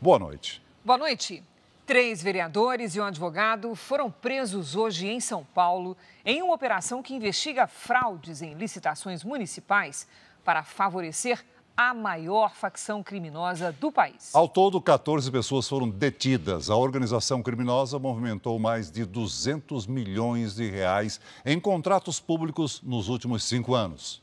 Boa noite. Boa noite. Três vereadores e um advogado foram presos hoje em São Paulo em uma operação que investiga fraudes em licitações municipais para favorecer a maior facção criminosa do país. Ao todo, 14 pessoas foram detidas. A organização criminosa movimentou mais de 200 milhões de reais em contratos públicos nos últimos cinco anos.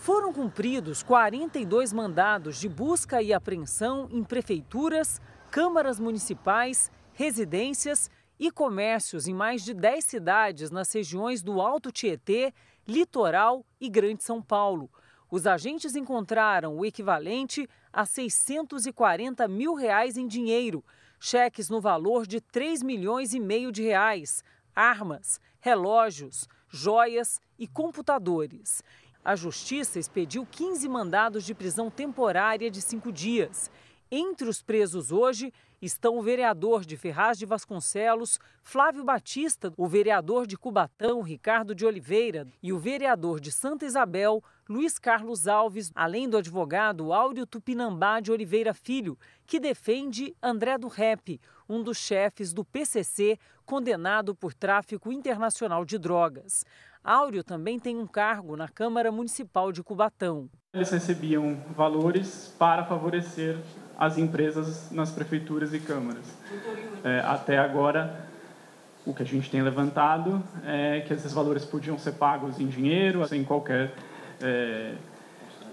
Foram cumpridos 42 mandados de busca e apreensão em prefeituras, câmaras municipais, residências e comércios em mais de 10 cidades nas regiões do Alto Tietê, Litoral e Grande São Paulo. Os agentes encontraram o equivalente a 640 mil reais em dinheiro, cheques no valor de 3 milhões e meio de reais, armas, relógios, joias e computadores. A justiça expediu 15 mandados de prisão temporária de cinco dias. Entre os presos hoje estão o vereador de Ferraz de Vasconcelos, Flávio Batista, o vereador de Cubatão, Ricardo de Oliveira, e o vereador de Santa Isabel, Luiz Carlos Alves, além do advogado Áureo Tupinambá de Oliveira Filho, que defende André do Rep, um dos chefes do PCC condenado por tráfico internacional de drogas. Áureo também tem um cargo na Câmara Municipal de Cubatão. Eles recebiam valores para favorecer as empresas nas prefeituras e câmaras. É, até agora, o que a gente tem levantado é que esses valores podiam ser pagos em dinheiro, sem qualquer é,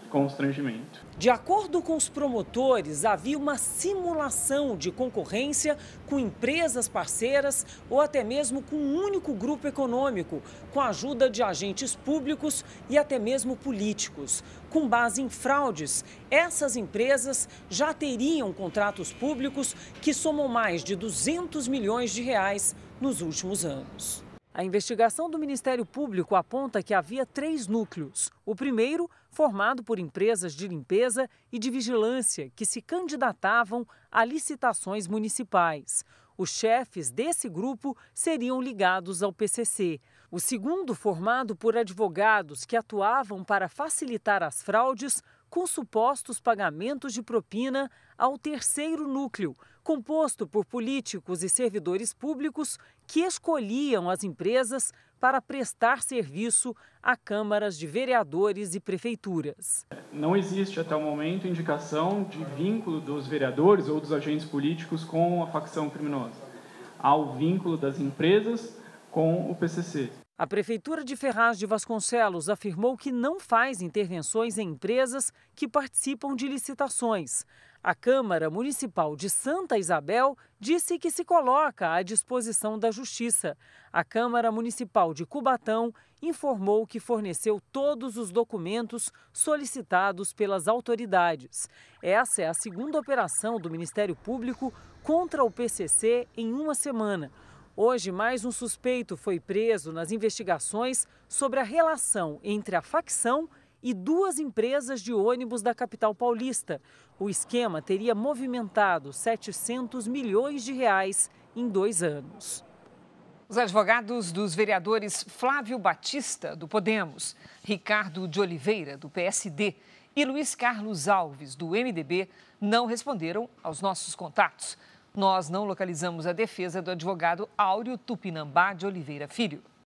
constrangimento. De acordo com os promotores, havia uma simulação de concorrência com empresas parceiras ou até mesmo com um único grupo econômico, com a ajuda de agentes públicos e até mesmo políticos. Com base em fraudes, essas empresas já teriam contratos públicos que somam mais de 200 milhões de reais nos últimos anos. A investigação do Ministério Público aponta que havia três núcleos. O primeiro, formado por empresas de limpeza e de vigilância que se candidatavam a licitações municipais. Os chefes desse grupo seriam ligados ao PCC. O segundo, formado por advogados que atuavam para facilitar as fraudes, com supostos pagamentos de propina ao terceiro núcleo, composto por políticos e servidores públicos que escolhiam as empresas para prestar serviço a câmaras de vereadores e prefeituras. Não existe até o momento indicação de vínculo dos vereadores ou dos agentes políticos com a facção criminosa. Há o vínculo das empresas com o PCC. A Prefeitura de Ferraz de Vasconcelos afirmou que não faz intervenções em empresas que participam de licitações. A Câmara Municipal de Santa Isabel disse que se coloca à disposição da Justiça. A Câmara Municipal de Cubatão informou que forneceu todos os documentos solicitados pelas autoridades. Essa é a segunda operação do Ministério Público contra o PCC em uma semana. Hoje, mais um suspeito foi preso nas investigações sobre a relação entre a facção e duas empresas de ônibus da capital paulista. O esquema teria movimentado 700 milhões de reais em dois anos. Os advogados dos vereadores Flávio Batista, do Podemos, Ricardo de Oliveira, do PSD, e Luiz Carlos Alves, do MDB, não responderam aos nossos contatos. Nós não localizamos a defesa do advogado Áureo Tupinambá de Oliveira Filho.